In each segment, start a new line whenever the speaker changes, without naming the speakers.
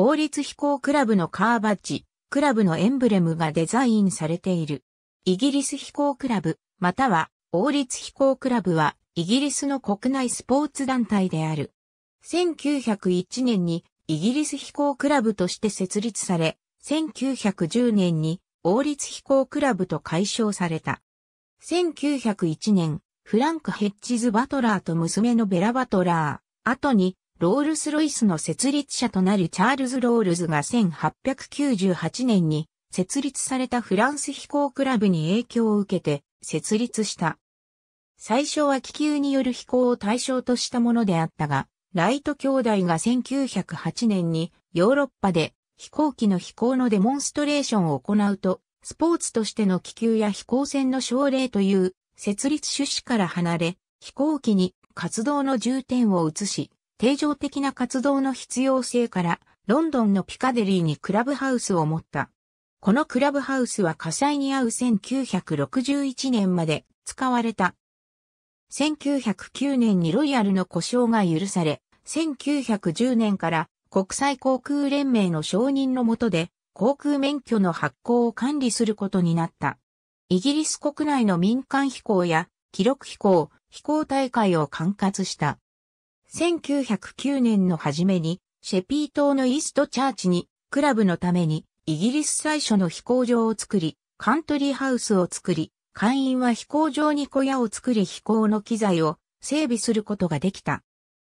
王立飛行クラブのカーバッジ、クラブのエンブレムがデザインされている。イギリス飛行クラブ、または王立飛行クラブは、イギリスの国内スポーツ団体である。1901年にイギリス飛行クラブとして設立され、1910年に王立飛行クラブと解消された。1901年、フランク・ヘッジズ・バトラーと娘のベラ・バトラー、後にロールス・ロイスの設立者となるチャールズ・ロールズが1898年に設立されたフランス飛行クラブに影響を受けて設立した。最初は気球による飛行を対象としたものであったが、ライト兄弟が1908年にヨーロッパで飛行機の飛行のデモンストレーションを行うと、スポーツとしての気球や飛行船の奨励という設立趣旨から離れ、飛行機に活動の重点を移し、定常的な活動の必要性から、ロンドンのピカデリーにクラブハウスを持った。このクラブハウスは火災に遭う1961年まで使われた。1909年にロイヤルの故障が許され、1910年から国際航空連盟の承認の下で航空免許の発行を管理することになった。イギリス国内の民間飛行や記録飛行、飛行大会を管轄した。1909年の初めに、シェピー島のイーストチャーチに、クラブのために、イギリス最初の飛行場を作り、カントリーハウスを作り、会員は飛行場に小屋を作り飛行の機材を整備することができた。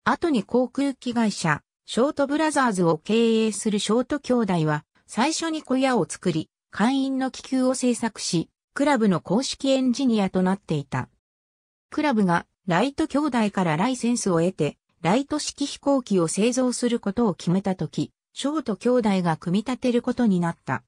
後に航空機会社、ショートブラザーズを経営するショート兄弟は、最初に小屋を作り、会員の気球を製作し、クラブの公式エンジニアとなっていた。クラブがライト兄弟からライセンスを得て、ライト式飛行機を製造することを決めたとき、ショート兄弟が組み立てることになった。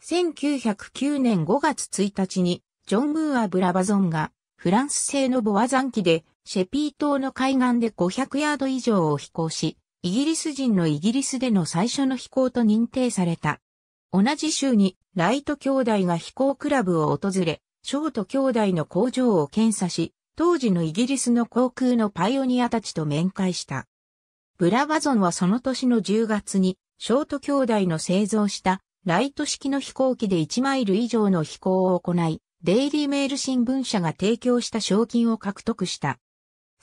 1909年5月1日に、ジョン・ムーア・ブラバゾンが、フランス製のボアザン機で、シェピー島の海岸で500ヤード以上を飛行し、イギリス人のイギリスでの最初の飛行と認定された。同じ週に、ライト兄弟が飛行クラブを訪れ、ショート兄弟の工場を検査し、当時のイギリスの航空のパイオニアたちと面会した。ブラバゾンはその年の10月に、ショート兄弟の製造したライト式の飛行機で1マイル以上の飛行を行い、デイリーメール新聞社が提供した賞金を獲得した。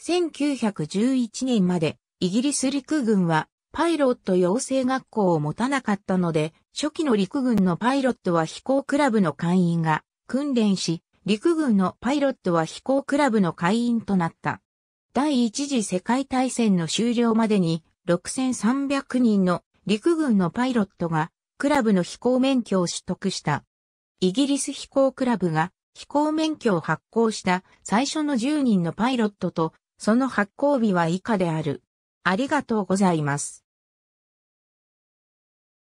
1911年までイギリス陸軍はパイロット養成学校を持たなかったので、初期の陸軍のパイロットは飛行クラブの会員が訓練し、陸軍のパイロットは飛行クラブの会員となった。第一次世界大戦の終了までに6300人の陸軍のパイロットがクラブの飛行免許を取得した。イギリス飛行クラブが飛行免許を発行した最初の10人のパイロットとその発行日は以下である。ありがとうございます。